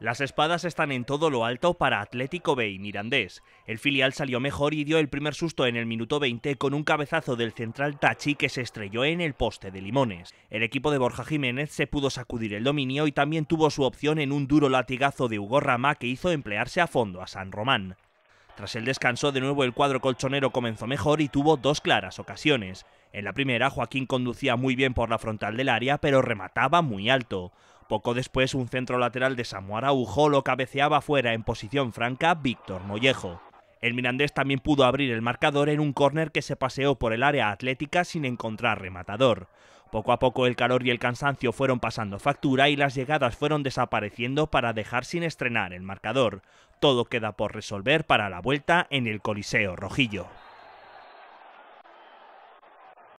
Las espadas están en todo lo alto para Atlético B y Mirandés. El filial salió mejor y dio el primer susto en el minuto 20 con un cabezazo del central Tachi que se estrelló en el poste de Limones. El equipo de Borja Jiménez se pudo sacudir el dominio y también tuvo su opción en un duro latigazo de Hugo Rama que hizo emplearse a fondo a San Román. Tras el descanso, de nuevo el cuadro colchonero comenzó mejor y tuvo dos claras ocasiones. En la primera, Joaquín conducía muy bien por la frontal del área, pero remataba muy alto. Poco después, un centro lateral de Samu Ujolo cabeceaba fuera en posición franca Víctor Mollejo. El mirandés también pudo abrir el marcador en un córner que se paseó por el área atlética sin encontrar rematador. Poco a poco el calor y el cansancio fueron pasando factura y las llegadas fueron desapareciendo para dejar sin estrenar el marcador. Todo queda por resolver para la vuelta en el Coliseo Rojillo.